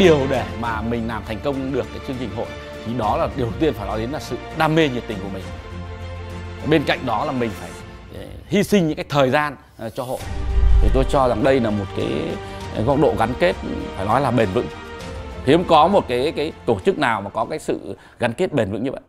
điều để mà mình làm thành công được cái chương trình hội thì đó là điều đầu tiên phải nói đến là sự đam mê nhiệt tình của mình bên cạnh đó là mình phải ờ, hy sinh những cái thời gian ờ, cho hội thì tôi cho rằng đây là một cái góc độ gắn kết phải nói là bền vững hiếm có một cái cái tổ chức nào mà có cái sự gắn kết bền vững như vậy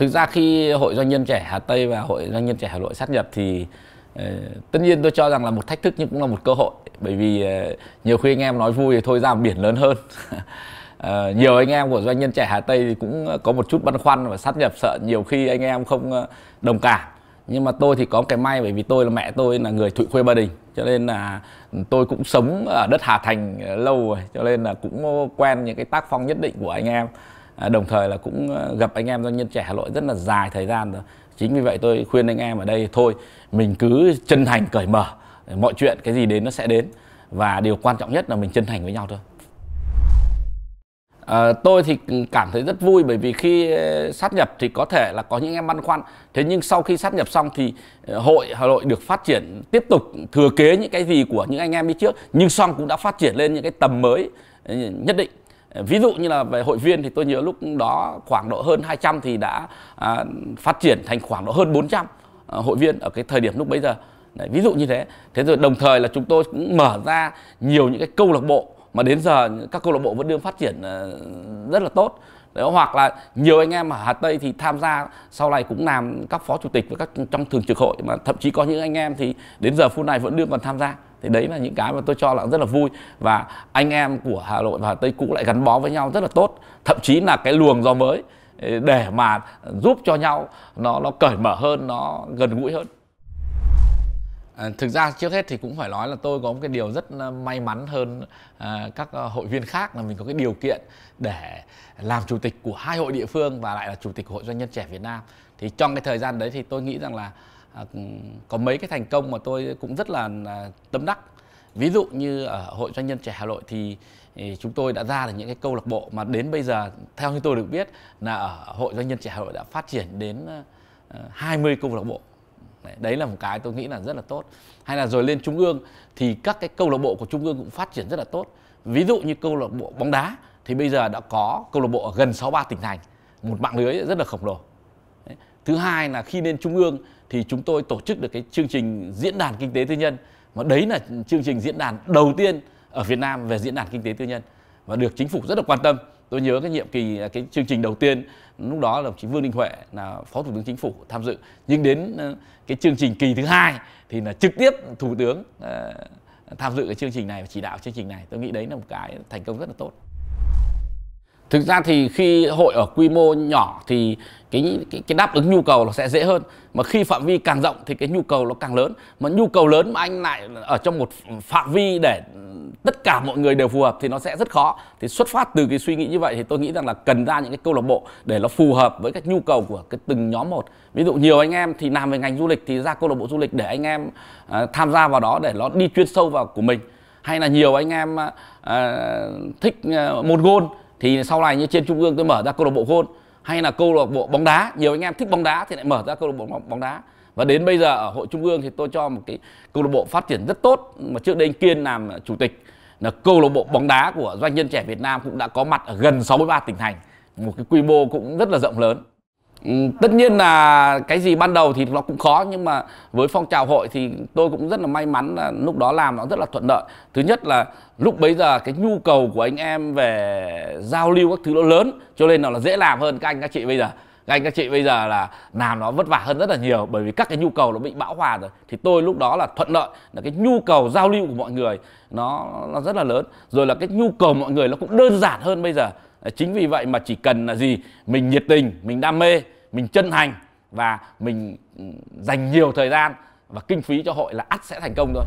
thực ra khi hội doanh nhân trẻ Hà Tây và hội doanh nhân trẻ Hà Nội sát nhập thì ờ, tất nhiên tôi cho rằng là một thách thức nhưng cũng là một cơ hội bởi vì ờ, nhiều khi anh em nói vui thì thôi ra một biển lớn hơn ờ, nhiều anh em của doanh nhân trẻ Hà Tây thì cũng có một chút băn khoăn và sát nhập sợ nhiều khi anh em không đồng cảm nhưng mà tôi thì có cái may bởi vì tôi là mẹ tôi là người thụy khuê ba đình cho nên là tôi cũng sống ở đất hà thành lâu rồi cho nên là cũng quen những cái tác phong nhất định của anh em À, đồng thời là cũng ờ, gặp anh em doanh nhân trẻ Hà Nội rất là dài thời gian rồi chính vì vậy tôi khuyên anh em ở đây thôi mình cứ chân thành cởi mở mọi chuyện cái gì đến nó sẽ đến và điều quan trọng nhất là mình chân thành với nhau thôi À, tôi thì cảm thấy rất vui bởi vì khi ờ, sát nhập thì có thể là có những em băn khoăn thế nhưng sau khi sát nhập xong thì hội hà nội được phát triển tiếp tục thừa kế những cái gì của những anh em đi trước nhưng song cũng đã phát triển lên những cái tầm mới nhất định Ví dụ như là về hội viên thì tôi nhớ lúc đó khoảng độ hơn 200 thì đã à, phát triển thành khoảng độ hơn 400 à, hội viên ở cái thời điểm lúc bấy giờ. Đấy, ví dụ như thế. Thế rồi đồng thời là chúng tôi cũng mở ra nhiều những cái câu lạc bộ mà đến giờ các câu lạc bộ vẫn đang phát triển à, rất là tốt. Đấy, hoặc là nhiều anh em ở Hà Tây thì tham gia sau này cũng làm các phó chủ tịch và các trong thường trực hội mà thậm chí có những anh em thì đến giờ phút này vẫn đương còn tham gia thì đấy là những cái mà tôi cho là rất là vui và anh em của hà nội và hà tây cũ lại gắn bó với nhau rất là tốt thậm chí là cái luồng gió mới ờ, để mà giúp cho nhau nó nó cởi mở hơn nó gần gũi hơn À, thực ra trước hết thì cũng phải nói là tôi có một cái điều rất may mắn hơn à, các ờ, hội viên khác là mình có cái điều kiện để làm chủ tịch của hai hội địa phương và lại là chủ tịch của hội doanh nhân trẻ Việt Nam thì trong cái thời gian đấy thì tôi nghĩ rằng là À, có mấy cái thành công mà tôi cũng rất là tâm đắc ví dụ như ở hội doanh nhân trẻ hà nội thì chúng tôi đã ra được những cái câu lạc bộ mà đến bây giờ theo như tôi được biết là ở hội doanh nhân trẻ hà nội đã phát triển đến 20 ờ, câu lạc bộ đấy là một cái tôi nghĩ là rất là tốt hay là rồi lên trung ương thì các cái câu lạc bộ của trung ương cũng phát triển rất là tốt ví dụ như câu lạc bộ bóng đá thì bây giờ đã có câu lạc bộ ở gần 63 tỉnh thành một mạng lưới rất là khổng lồ thứ hai là khi lên trung ương thì chúng tôi tổ chức được cái chương trình diễn đàn kinh tế tư nhân mà đấy là chương trình diễn đàn đầu tiên ở Việt Nam về diễn đàn kinh tế tư nhân và được chính phủ rất là quan tâm tôi nhớ cái nhiệm kỳ cái chương trình đầu tiên lúc đó là đồng chí Vương Đình Huệ là phó thủ tướng chính phủ tham dự nhưng đến ờ, cái chương trình kỳ thứ hai thì là trực tiếp thủ tướng ờ, tham dự cái chương trình này và chỉ đạo chương trình này tôi nghĩ đấy là một cái thành công rất là tốt thực ra thì khi hội ở quy mô nhỏ thì cái, cái cái đáp ứng nhu cầu nó sẽ dễ hơn mà khi phạm vi càng rộng thì cái nhu cầu nó càng lớn mà nhu cầu lớn mà anh lại ở trong một phạm vi để tất cả mọi người đều phù hợp thì nó sẽ rất khó thì xuất phát từ cái suy nghĩ như vậy thì tôi nghĩ rằng là cần ra những cái câu lạc bộ để nó phù hợp với các nhu cầu của cái từng nhóm một ví dụ nhiều anh em thì làm về ngành du lịch thì ra câu lạc bộ du lịch để anh em uh, tham gia vào đó để nó đi chuyên sâu vào của mình hay là nhiều anh em uh, thích uh, một gôn thì sau này như trên trung ương tôi mở ra câu lạc bộ gôn hay là câu lạc bộ bóng đá nhiều anh em thích bóng đá thì lại mở ra câu lạc bộ bóng đá và đến bây giờ ở hội trung ương thì tôi cho một cái câu lạc bộ phát triển rất tốt mà trước đây anh kiên làm chủ tịch là câu lạc bộ bóng đá của doanh nhân trẻ Việt Nam cũng đã có mặt ở gần 63 tỉnh thành một cái quy mô cũng rất là rộng lớn Ừ, tất nhiên là cái gì ban đầu thì nó cũng khó nhưng mà với phong trào hội thì tôi cũng rất là may mắn là lúc đó làm nó rất là thuận lợi thứ nhất là lúc bấy giờ cái nhu cầu của anh em về giao lưu các thứ nó lớn cho nên nó là dễ làm hơn các anh các chị bây giờ các anh các chị bây giờ là làm nó vất vả hơn rất là nhiều bởi vì các cái nhu cầu nó bị bão hòa rồi thì tôi lúc đó là thuận lợi là cái nhu cầu giao lưu của mọi người nó nó rất là lớn rồi là cái nhu cầu mọi người nó cũng đơn giản hơn bây giờ chính vì vậy mà chỉ cần là gì mình nhiệt tình mình đam mê mình chân thành và mình ừ, dành nhiều thời gian và kinh phí cho hội là ắt sẽ thành công thôi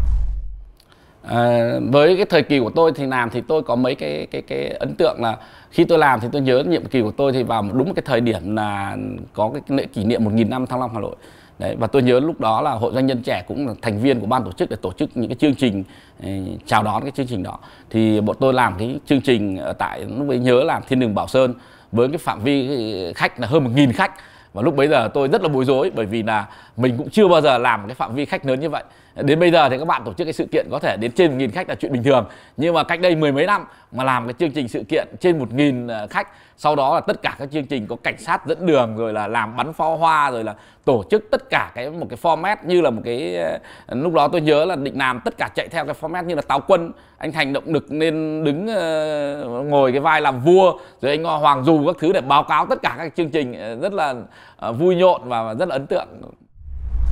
à, với cái thời kỳ của tôi thì làm thì tôi có mấy cái cái cái ấn tượng là khi tôi làm thì tôi nhớ nhiệm kỳ của tôi thì vào đúng một cái thời điểm là có cái lễ kỷ niệm 1.000 năm Thăng Long Hà Nội Đấy, và tôi nhớ lúc đó là hội doanh nhân trẻ cũng là thành viên của ban tổ chức để tổ chức những cái chương trình ừ, chào đón cái chương trình đó thì bọn tôi làm cái chương trình ở tại lúc ấy nhớ làm thiên đường bảo sơn với cái phạm vi khách là hơn một nghìn khách và lúc bấy giờ tôi rất là bối rối bởi vì là mình cũng chưa bao giờ làm cái phạm vi khách lớn như vậy đến bây giờ thì các bạn tổ chức cái sự kiện có thể đến trên nghìn khách là chuyện bình thường nhưng mà cách đây mười mấy năm mà làm cái chương trình sự kiện trên một nghìn à, khách sau đó là tất cả các chương trình có cảnh sát dẫn đường rồi là làm bắn pháo hoa rồi là tổ chức tất cả cái một cái format như là một cái à, lúc đó tôi nhớ là định làm tất cả chạy theo cái format như là táo quân anh thành động lực nên đứng à, ngồi cái vai làm vua rồi anh hoàng dù các thứ để báo cáo tất cả các chương trình rất là vui nhộn và rất là ấn tượng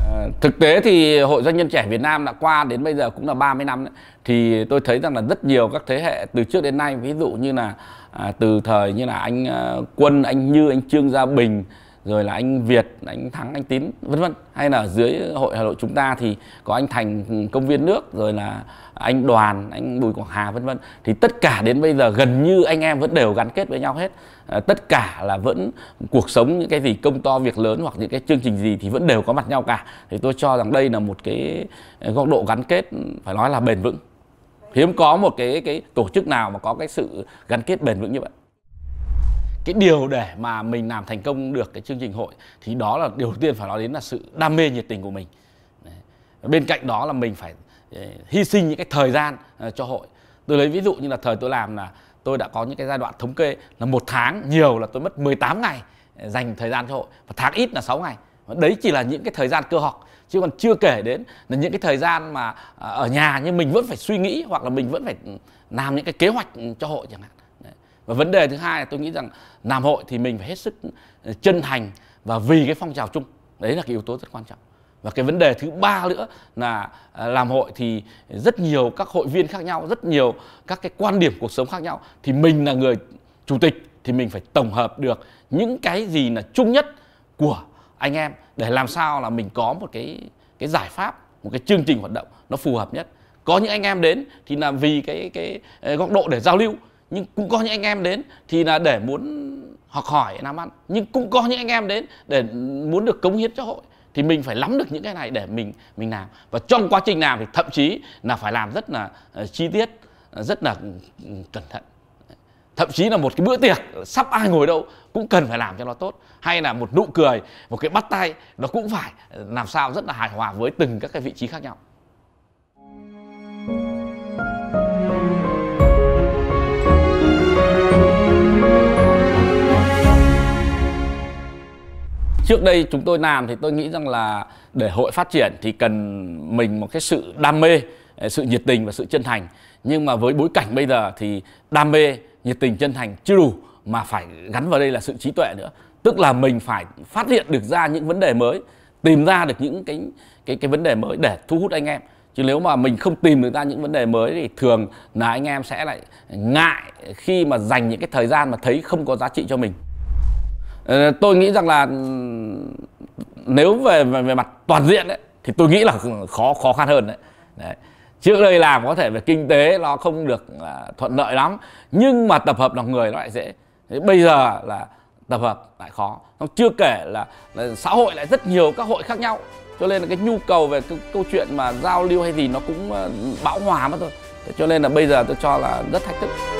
Ờ, thực tế thì Hội Doanh nhân trẻ Việt Nam đã qua đến bây giờ cũng là 30 năm đấy. thì tôi thấy rằng là rất nhiều các thế hệ từ trước đến nay ví dụ như là à, từ thời như là anh à, Quân, anh Như, anh Trương Gia Bình rồi là anh Việt, anh Thắng, anh Tín vân vân hay là ở dưới hội Hà Nội chúng ta thì có anh Thành công viên nước rồi là anh Đoàn, anh Bùi Quảng Hà vân vân thì tất cả đến bây giờ gần như anh em vẫn đều gắn kết với nhau hết à, tất cả là vẫn cuộc sống những cái gì công to việc lớn hoặc những cái chương trình gì thì vẫn đều có mặt nhau cả thì tôi cho rằng đây là một cái góc độ gắn kết phải nói là bền vững hiếm có một cái cái tổ chức nào mà có cái sự gắn kết bền vững như vậy cái điều để mà mình làm thành công được cái chương trình hội thì đó là điều đầu tiên phải nói đến là sự đam mê nhiệt tình của mình bên cạnh đó là mình phải ờ, hy sinh những cái thời gian ờ, cho hội tôi lấy ví dụ như là thời tôi làm là tôi đã có những cái giai đoạn thống kê là một tháng nhiều là tôi mất 18 ngày ờ, dành thời gian cho hội và tháng ít là 6 ngày đấy chỉ là những cái thời gian cơ học chứ còn chưa kể đến là những cái thời gian mà ở nhà nhưng mình vẫn phải suy nghĩ hoặc là mình vẫn phải ừ, làm những cái kế hoạch ừ, cho hội chẳng hạn và vấn đề thứ hai là tôi nghĩ rằng làm hội thì mình phải hết sức ờ, chân thành và vì cái phong trào chung đấy là cái yếu tố rất quan trọng và cái vấn đề thứ ba nữa là làm ờ, hội thì rất nhiều các hội viên khác nhau rất nhiều các cái quan điểm cuộc sống khác nhau thì mình là người chủ tịch thì mình phải tổng hợp được những cái gì là chung nhất của anh em để làm sao là mình có một cái cái giải pháp một cái chương trình hoạt động nó phù hợp nhất có những anh em đến thì là vì cái cái ờ, góc độ để giao lưu nhưng cũng có những anh em đến thì là để muốn học hỏi làm ăn nhưng cũng có những anh em đến để muốn được cống hiến cho hội thì mình phải nắm được những cái này để mình mình làm và trong quá trình làm thì thậm chí là phải làm rất là ờ, chi tiết ờ, rất là ừ, cẩn thận thậm chí là một cái bữa tiệc ờ, sắp ai ngồi đâu cũng cần phải làm cho nó tốt hay là một nụ cười một cái bắt tay nó cũng phải làm sao rất là hài hòa với từng các cái vị trí khác nhau trước đây chúng tôi làm thì tôi nghĩ rằng là để hội phát triển thì cần mình một cái sự đam mê eh, sự nhiệt tình và sự chân thành nhưng mà với bối cảnh bây giờ thì đam mê nhiệt tình chân thành chưa đủ mà phải gắn vào đây là sự trí tuệ nữa tức là mình phải phát hiện được ra những vấn đề mới tìm ra được những cái cái cái vấn đề mới để thu hút anh em chứ nếu mà mình không tìm được ra những vấn đề mới thì thường là anh em sẽ lại ngại khi mà dành những cái thời gian mà thấy không có giá trị cho mình Ờ, tôi nghĩ rằng là ừ, nếu về về, về mặt toàn diện ấy, thì tôi nghĩ là khó khó khăn hơn đấy. đấy trước đây làm có thể về kinh tế nó không được à, thuận lợi lắm nhưng mà tập hợp lòng người nó lại dễ Thế bây giờ là tập hợp lại khó nó chưa kể là, là xã hội lại rất nhiều các hội khác nhau cho nên là cái nhu cầu về cái câu chuyện mà giao lưu hay gì nó cũng ờ, bão hòa mất thôi cho nên là bây giờ tôi cho là rất thách thức